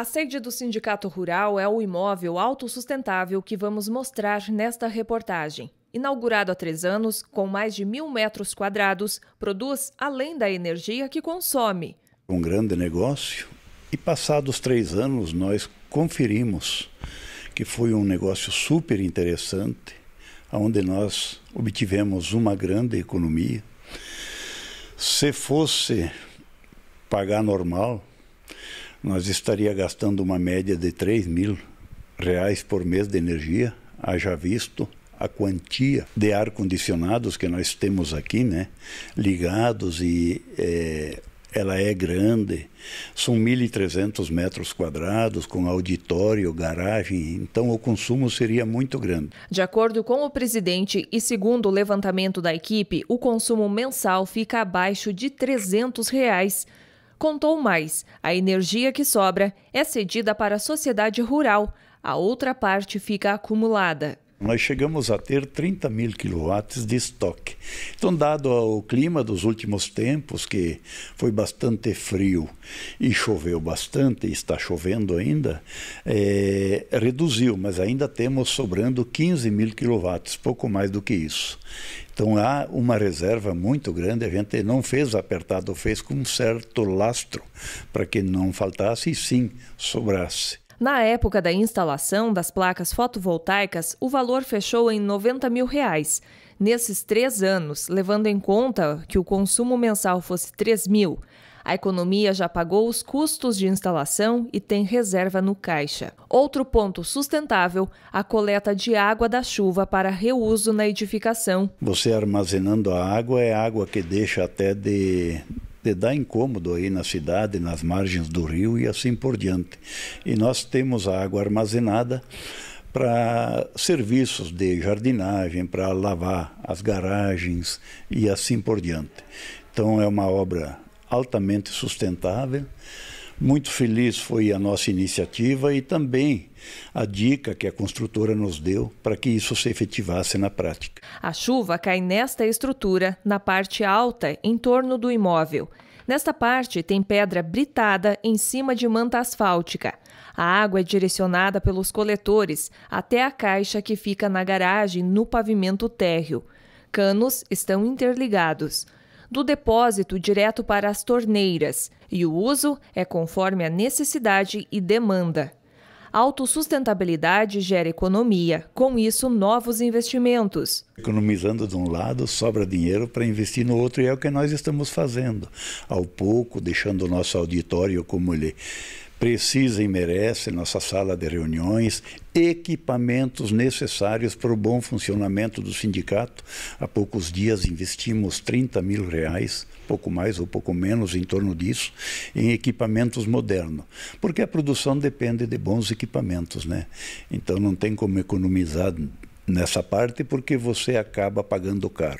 A sede do Sindicato Rural é o imóvel autossustentável que vamos mostrar nesta reportagem. Inaugurado há três anos, com mais de mil metros quadrados, produz além da energia que consome. Um grande negócio. E passados três anos, nós conferimos que foi um negócio super interessante, onde nós obtivemos uma grande economia. Se fosse pagar normal, nós estaria gastando uma média de 3 mil reais por mês de energia, haja visto a quantia de ar-condicionados que nós temos aqui, né? Ligados e é, ela é grande, são 1.300 metros quadrados, com auditório, garagem, então o consumo seria muito grande. De acordo com o presidente e segundo o levantamento da equipe, o consumo mensal fica abaixo de R$ 300. Reais contou mais. A energia que sobra é cedida para a sociedade rural, a outra parte fica acumulada nós chegamos a ter 30 mil quilowatts de estoque. Então, dado o clima dos últimos tempos, que foi bastante frio e choveu bastante, e está chovendo ainda, é, reduziu, mas ainda temos sobrando 15 mil quilowatts, pouco mais do que isso. Então há uma reserva muito grande, a gente não fez apertado, fez com um certo lastro para que não faltasse e sim sobrasse. Na época da instalação das placas fotovoltaicas, o valor fechou em 90 mil reais. Nesses três anos, levando em conta que o consumo mensal fosse 3 mil, a economia já pagou os custos de instalação e tem reserva no caixa. Outro ponto sustentável, a coleta de água da chuva para reuso na edificação. Você armazenando a água é água que deixa até de de dar incômodo aí na cidade, nas margens do rio e assim por diante. E nós temos a água armazenada para serviços de jardinagem, para lavar as garagens e assim por diante. Então é uma obra altamente sustentável. Muito feliz foi a nossa iniciativa e também a dica que a construtora nos deu para que isso se efetivasse na prática. A chuva cai nesta estrutura, na parte alta, em torno do imóvel. Nesta parte, tem pedra britada em cima de manta asfáltica. A água é direcionada pelos coletores até a caixa que fica na garagem no pavimento térreo. Canos estão interligados do depósito direto para as torneiras e o uso é conforme a necessidade e demanda. A autossustentabilidade gera economia, com isso, novos investimentos. Economizando de um lado, sobra dinheiro para investir no outro, e é o que nós estamos fazendo. Ao pouco, deixando o nosso auditório como ele precisa e merece nossa sala de reuniões, equipamentos necessários para o bom funcionamento do sindicato. Há poucos dias investimos 30 mil reais, pouco mais ou pouco menos em torno disso, em equipamentos modernos, porque a produção depende de bons equipamentos, né? Então não tem como economizar nessa parte porque você acaba pagando caro.